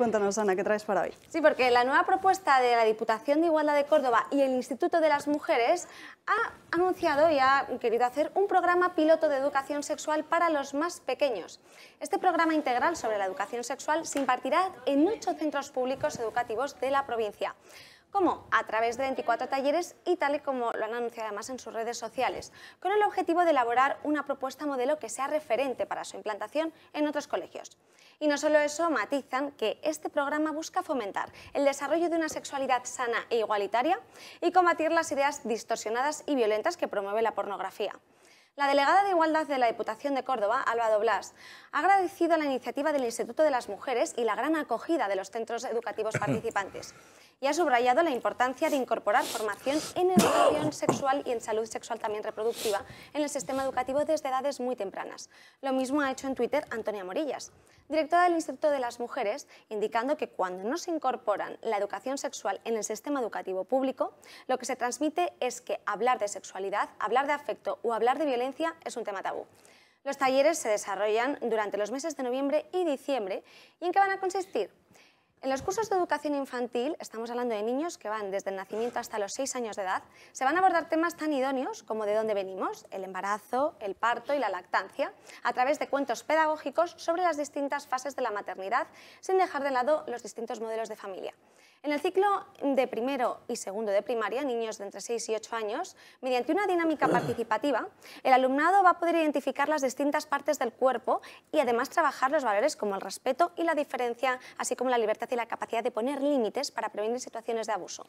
Cuéntanos, Ana, ¿qué traes para hoy? Sí, porque la nueva propuesta de la Diputación de Igualdad de Córdoba y el Instituto de las Mujeres ha anunciado y ha querido hacer un programa piloto de educación sexual para los más pequeños. Este programa integral sobre la educación sexual se impartirá en ocho centros públicos educativos de la provincia como A través de 24 talleres y tal y como lo han anunciado además en sus redes sociales, con el objetivo de elaborar una propuesta modelo que sea referente para su implantación en otros colegios. Y no solo eso, matizan que este programa busca fomentar el desarrollo de una sexualidad sana e igualitaria y combatir las ideas distorsionadas y violentas que promueve la pornografía. La delegada de Igualdad de la Diputación de Córdoba, Alba Blas, ha agradecido la iniciativa del Instituto de las Mujeres y la gran acogida de los centros educativos participantes y ha subrayado la importancia de incorporar formación en educación sexual y en salud sexual también reproductiva en el sistema educativo desde edades muy tempranas. Lo mismo ha hecho en Twitter Antonia Morillas, directora del Instituto de las Mujeres, indicando que cuando no se incorpora la educación sexual en el sistema educativo público, lo que se transmite es que hablar de sexualidad, hablar de afecto o hablar de violencia es un tema tabú. Los talleres se desarrollan durante los meses de noviembre y diciembre. ¿Y en qué van a consistir? En los cursos de educación infantil, estamos hablando de niños que van desde el nacimiento hasta los 6 años de edad, se van a abordar temas tan idóneos como de dónde venimos, el embarazo, el parto y la lactancia, a través de cuentos pedagógicos sobre las distintas fases de la maternidad, sin dejar de lado los distintos modelos de familia. En el ciclo de primero y segundo de primaria, niños de entre 6 y 8 años, mediante una dinámica ah. participativa, el alumnado va a poder identificar las distintas partes del cuerpo y además trabajar los valores como el respeto y la diferencia, así como la libertad y la capacidad de poner límites para prevenir situaciones de abuso.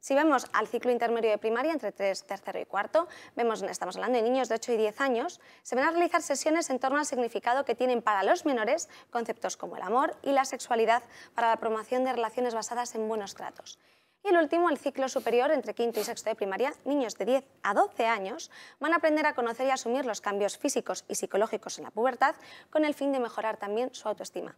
Si vemos al ciclo intermedio de primaria, entre 3, tercero y cuarto, vemos, estamos hablando de niños de 8 y 10 años, se van a realizar sesiones en torno al significado que tienen para los menores conceptos como el amor y la sexualidad para la promoción de relaciones basadas en buenos tratos. Y el último, el ciclo superior, entre quinto y sexto de primaria, niños de 10 a 12 años van a aprender a conocer y asumir los cambios físicos y psicológicos en la pubertad con el fin de mejorar también su autoestima.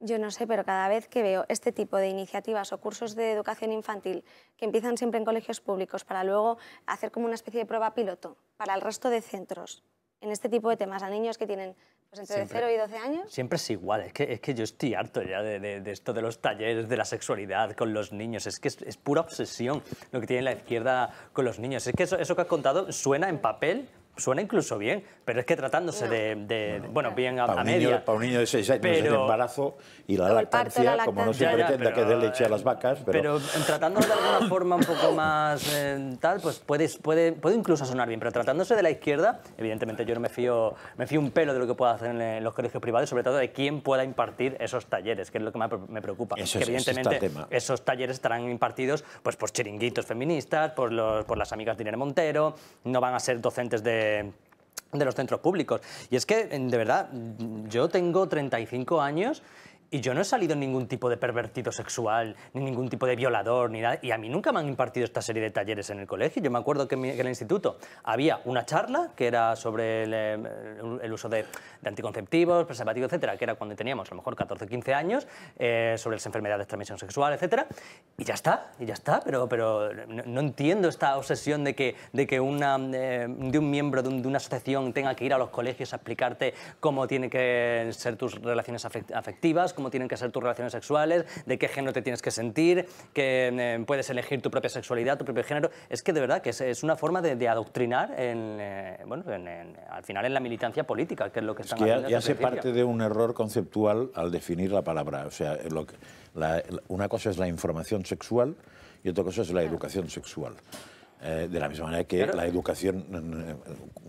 Yo no sé, pero cada vez que veo este tipo de iniciativas o cursos de educación infantil que empiezan siempre en colegios públicos para luego hacer como una especie de prueba piloto para el resto de centros en este tipo de temas a niños que tienen pues, entre 0 y 12 años. Siempre es igual, es que, es que yo estoy harto ya de, esto de los talleres de la sexualidad con los niños, es que es, pura obsesión lo que tiene la izquierda con los niños, es que eso, eso que has contado suena en papel suena incluso bien, pero es que tratándose ah. de, bueno, bien a, medio media. para un niño de 6 años pero, el embarazo y la lactancia, como no se pretenda que dé leche a las eh, vacas. Pero, eh, tratándolo de alguna forma un poco más eh, tal, pues puede, puede, puede incluso sonar bien, pero tratándose de la izquierda, evidentemente yo no me fío, me fío un pelo de lo que pueda hacer en los colegios privados, sobre todo de quién pueda impartir esos talleres, que es lo que más me preocupa. evidentemente esos talleres estarán impartidos pues, por chiringuitos feministas, por, los, por las amigas de Irene Montero, no van a ser docentes de de los centros públicos. Y es que, de verdad, yo tengo 35 años y yo no he salido en ningún tipo de pervertido sexual, ni ningún tipo de violador, ni nada. Y a mí nunca me han impartido esta serie de talleres en el colegio. Yo me acuerdo que en, el instituto había una charla que era sobre el, eh, uso de, anticonceptivos, preservativos, etcétera, que era cuando teníamos a lo mejor 14, 15 años, eh, sobre las enfermedades de transmisión sexual, etcétera. Y ya está, y ya está. Pero, pero no, entiendo esta obsesión de que, de que una, eh, de un miembro de, de una asociación tenga que ir a los colegios a explicarte cómo tienen que ser tus relaciones afectivas cómo tienen que ser tus relaciones sexuales, de qué género te tienes que sentir, que eh, puedes elegir tu propia sexualidad, tu propio género. Es que de verdad que es, una forma de, adoctrinar en, eh, bueno, al final en la militancia política, que es lo que están haciendo. Ya, se parte de un error conceptual al definir la palabra. O sea, lo una cosa es la información sexual y otra cosa es la educación sexual. Eh, de la misma manera que la educación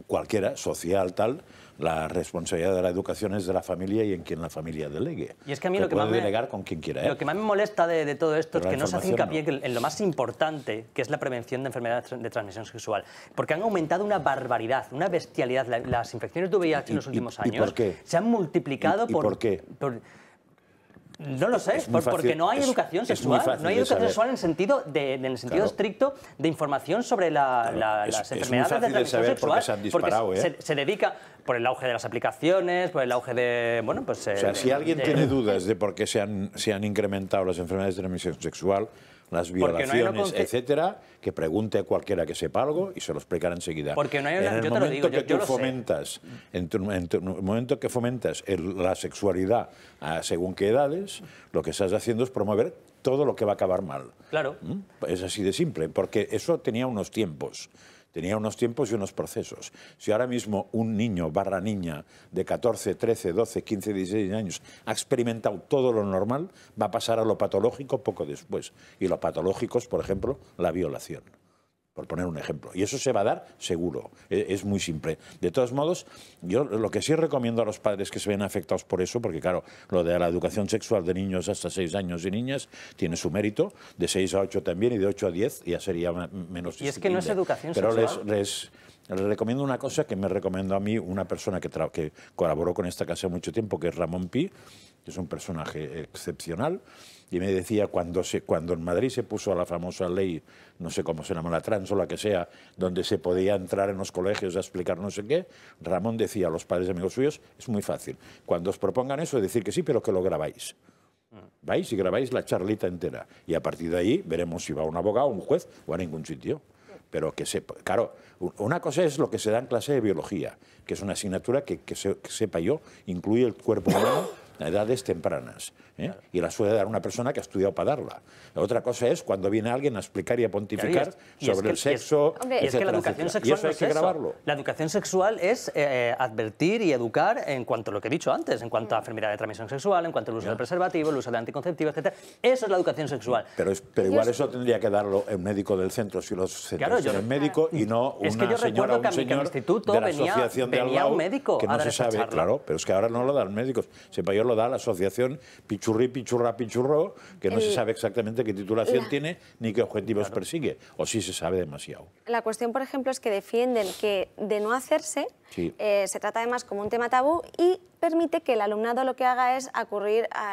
cualquiera, social, tal, la responsabilidad de la educación es de la familia y en quien la familia delegue. Y es que a mí ¿eh? lo que más me, molesta de, todo esto es que no se hace hincapié en lo más importante, que es la prevención de enfermedades de transmisión sexual. Porque han aumentado una barbaridad, una bestialidad. las infecciones de VIH en los últimos años se han multiplicado por no lo sé, porque no hay educación sexual. No hay educación sexual en, sentido en el sentido estricto de información sobre las enfermedades de transmisión sexual. Porque ¿eh? se, dedica por el auge de las aplicaciones, por el auge de. Bueno, pues. O sea, eh, si alguien tiene dudas de por qué se han, se han incrementado las enfermedades de transmisión sexual las violaciones, etcétera, que pregunte a cualquiera que sepa algo y se lo explicará enseguida. Porque no hay en el que fomentas, en, tu, momento que fomentas la sexualidad ah, según qué edades, lo que estás haciendo es promover todo lo que va a acabar mal. Claro. ¿Mm? Es así de simple, porque eso tenía unos tiempos tenía unos tiempos y unos procesos. Si ahora mismo un niño barra niña de 14, 13, 12, 15, 16 años ha experimentado todo lo normal, va a pasar a lo patológico poco después. Y lo patológico es, por ejemplo, la violación por poner un ejemplo. Y eso se va a dar seguro, e-, es muy simple. De todos modos, yo lo que sí recomiendo a los padres que se ven afectados por eso, porque claro, lo de la educación sexual de niños hasta 6 años y niñas tiene su mérito, de 6 a 8 también y de 8 a 10 ya sería menos... Y es que no es educación sexual. Pero les, les, recomiendo una cosa que me recomendó a mí una persona que, que colaboró con esta casa mucho tiempo, que es Ramón Pi, es un personaje excepcional, y me decía cuando, se, cuando en Madrid se puso a la famosa ley, no sé cómo se llama, la trans o la que sea, donde se podía entrar en los colegios a explicar no sé qué, Ramón decía a los padres y amigos suyos, es muy fácil, cuando os propongan eso, decir que sí, pero que lo grabáis. Vais y grabáis la charlita entera. Y a partir de ahí veremos si va un abogado, un juez o a ningún sitio. Pero que sepa, claro, una cosa es lo que se da en clase de biología, que es una asignatura que, que sepa yo, incluye el cuerpo humano a edades tempranas. ¿eh? Y la suele dar una persona que ha estudiado para darla. La otra cosa es cuando viene alguien a explicar y a pontificar sobre el sexo. es, que la educación sexual. hay La educación sexual es eh, advertir y educar en cuanto a lo que he dicho antes, en cuanto a mm. enfermedad de transmisión sexual, en cuanto al uso del preservativo, el uso de anticonceptivo, etc. Eso es la educación sexual. Pero, igual eso tendría que darlo el médico del centro, si los centros claro, yo, médico y no una es que yo señora recuerdo que un mí instituto de un médico que no se sabe, claro, pero es que ahora no lo dan médicos. Sepa yo lo da la asociación Pichurri, Pichurra, Pichurro, que no se eh, sabe exactamente qué titulación tiene ni qué objetivos persigue, o si se sabe demasiado. La cuestión, por ejemplo, es que defienden que de no hacerse, eh, se trata además como un tema tabú y permite que el alumnado lo que haga es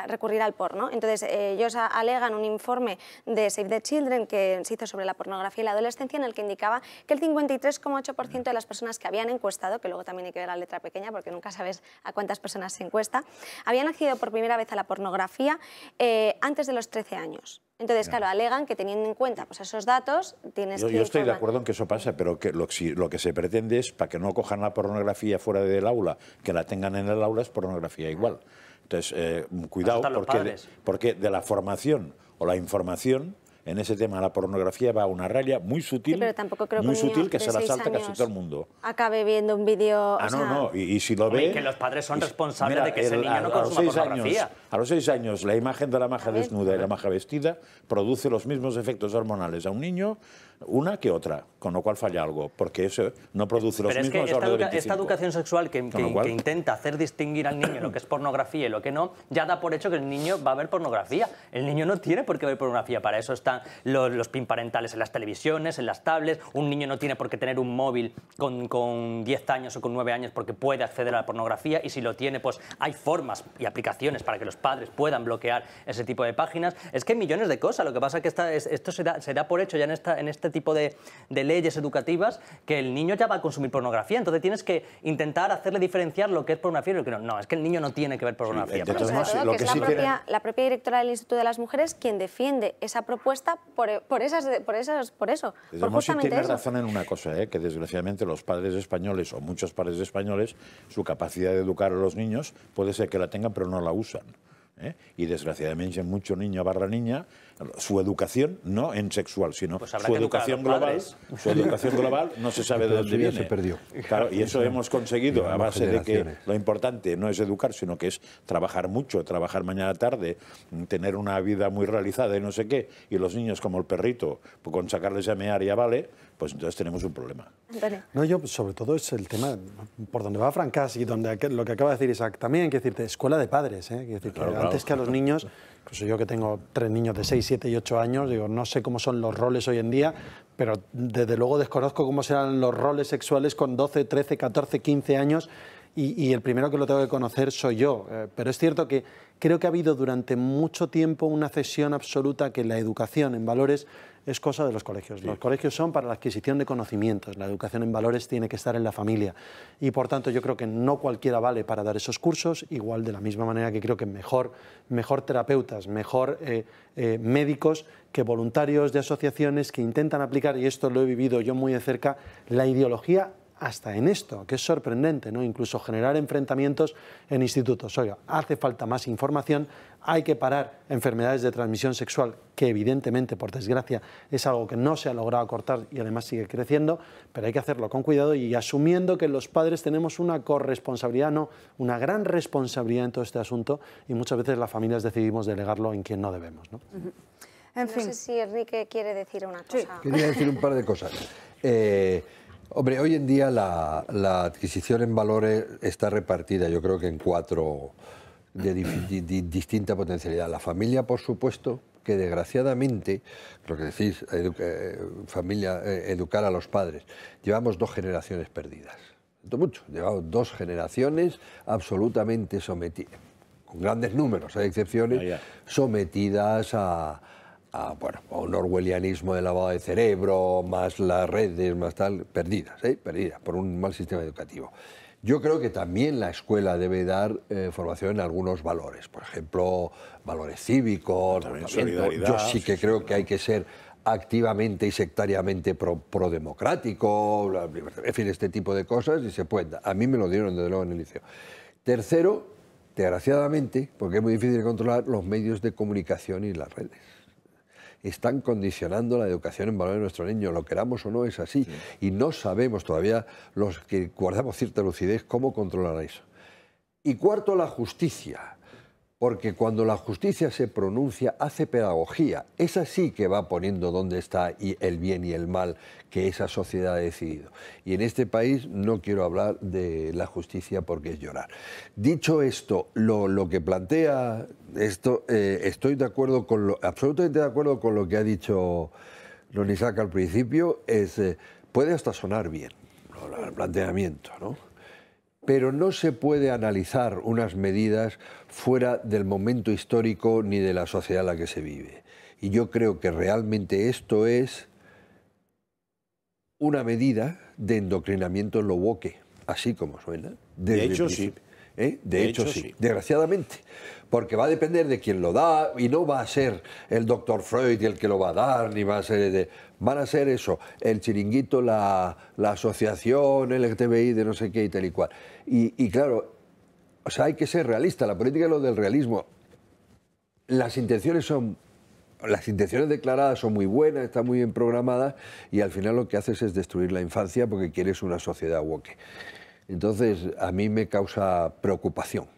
recurrir al porno. Entonces, eh, ellos alegan un informe de Save the Children que se hizo sobre la pornografía y la adolescencia en el que indicaba que el 53,8% de las personas que habían encuestado, que luego también hay que ver la letra pequeña porque nunca sabes a cuántas personas se encuesta, habían accedido por primera vez a la pornografía eh, antes de los 13 años. Entonces, claro, alegan que teniendo en cuenta pues, esos datos, tienes yo, que... Yo estoy de acuerdo en que eso pasa, pero que lo, que se pretende es, para que no cojan la pornografía fuera del aula, que la tengan en el aula, es pornografía igual. Entonces, eh, cuidado, porque, porque de la formación o la información en ese tema la pornografía va a una raya muy sutil, muy que sutil que se la salta casi todo el mundo. Acabe viendo un vídeo. Ah, no, no. Y, si lo ve. que los padres son responsables de que ese niño no consuma los pornografía. a los seis años, la imagen de la maja desnuda y la maja vestida produce los mismos efectos hormonales a un niño una que otra, con lo cual falla algo, porque eso no produce los mismos es esta, educación sexual que, intenta hacer distinguir al niño lo que es pornografía y lo que no, ya da por hecho que el niño va a ver pornografía. El niño no tiene por qué ver pornografía, para eso están los, los pin parentales en las televisiones, en las tablets, un niño no tiene por qué tener un móvil con, 10 años o con 9 años porque puede acceder a la pornografía y si lo tiene, pues hay formas y aplicaciones para que los padres puedan bloquear ese tipo de páginas. Es que hay millones de cosas, lo que pasa es que esta, esto se da, por hecho ya en esta, en esta este tipo de, leyes educativas que el niño ya va a consumir pornografía. Entonces tienes que intentar hacerle diferenciar lo que es pornografía y lo que no. No, es que el niño no tiene que ver pornografía. Sí, que, la, propia, directora del Instituto de las Mujeres quien defiende esa propuesta por, por, esas, por, esas, por eso. Desde por justamente tiene razón en una cosa, ¿eh? que desgraciadamente los padres españoles o muchos padres españoles, su capacidad de educar a los niños puede ser que la tengan pero no la usan. ¿eh? y desgraciadamente mucho niño barra niña, su educación, no en sexual, sino pues su educación global, su educación global no se sabe de dónde viene. Se perdió. y eso hemos conseguido a base de que lo importante no es educar, sino que es trabajar mucho, trabajar mañana tarde, tener una vida muy realizada y no sé qué, y los niños como el perrito, pues con sacarles a mear ya vale, pues entonces tenemos un problema. No, yo pues, sobre todo es el tema por donde va Francas y donde lo que acaba de decir Isaac también, que decirte, escuela de padres, ¿eh? antes que a los niños, pues yo que tengo tres niños de 6, 7 y 8 años, digo, no sé cómo son los roles hoy en día, pero desde luego desconozco cómo serán los roles sexuales con 12, 13, 14, 15 años y, el primero que lo tengo que conocer soy yo. Eh, pero es cierto que creo que ha habido durante mucho tiempo una cesión absoluta que la educación en valores es cosa de los colegios. Los colegios son para la adquisición de conocimientos, la educación en valores tiene que estar en la familia y por tanto yo creo que no cualquiera vale para dar esos cursos, igual de la misma manera que creo que mejor, mejor terapeutas, mejor eh, eh, médicos que voluntarios de asociaciones que intentan aplicar, y esto lo he vivido yo muy de cerca, la ideología hasta en esto, que es sorprendente, ¿no? Incluso generar enfrentamientos en institutos. Oiga, hace falta más información, hay que parar enfermedades de transmisión sexual, que evidentemente, por desgracia, es algo que no se ha logrado cortar y además sigue creciendo, pero hay que hacerlo con cuidado y asumiendo que los padres tenemos una corresponsabilidad, no, una gran responsabilidad en todo este asunto y muchas veces las familias decidimos delegarlo en quien no debemos. ¿no? sé si Enrique quiere decir una cosa. Quería decir un par de cosas. Eh, Hombre, hoy en día la, adquisición en valores está repartida, yo creo que en cuatro de, distinta potencialidad. La familia, por supuesto, que desgraciadamente, lo que decís, eh, familia, eh, educar a los padres, llevamos dos generaciones perdidas. Mucho, llevamos dos generaciones absolutamente sometidas, con grandes números, hay excepciones, sometidas a a, bueno, un orwellianismo de lavado de cerebro, más las redes, más tal, perdidas, ¿eh? perdidas por un mal sistema educativo. Yo creo que también la escuela debe dar eh, formación en algunos valores, por ejemplo, valores cívicos, Yo sí que creo que hay que ser activamente y sectariamente pro pro en fin, este tipo de cosas, y se puede. A mí me lo dieron desde luego en el liceo. Tercero, desgraciadamente, porque es muy difícil de controlar, los medios de comunicación y las redes están condicionando la educación en valor de nuestro niño, lo queramos o no es así. Y no sabemos todavía, los que guardamos cierta lucidez, cómo controlar eso. Y cuarto, la justicia porque cuando la justicia se pronuncia, hace pedagogía. Es así que va poniendo dónde está el bien y el mal que esa sociedad ha decidido. Y en este país no quiero hablar de la justicia porque es llorar. Dicho esto, lo, que plantea esto, eh, estoy de acuerdo con lo, absolutamente de acuerdo con lo que ha dicho Don Isaac al principio, es, eh, puede hasta sonar bien el planteamiento, ¿no? pero no se puede analizar unas medidas fuera del momento histórico ni de la sociedad en la que se vive. Y yo creo que realmente esto es una medida de endocrinamiento en lo woke, así como suena. de hecho, sí. ¿eh? De, hecho, sí. desgraciadamente, porque va a depender de quien lo da y no va a ser el doctor Freud el que lo va a dar, ni va a ser... De... van a ser eso, el chiringuito, la, asociación, asociación LGTBI de no sé qué y tal y cual. Y, y claro, o sea, hay que ser realista, la política es lo del realismo. Las intenciones son las intenciones declaradas son muy buenas, están muy bien programadas y al final lo que haces es destruir la infancia porque quieres una sociedad woke. Entonces, a mí me causa preocupación.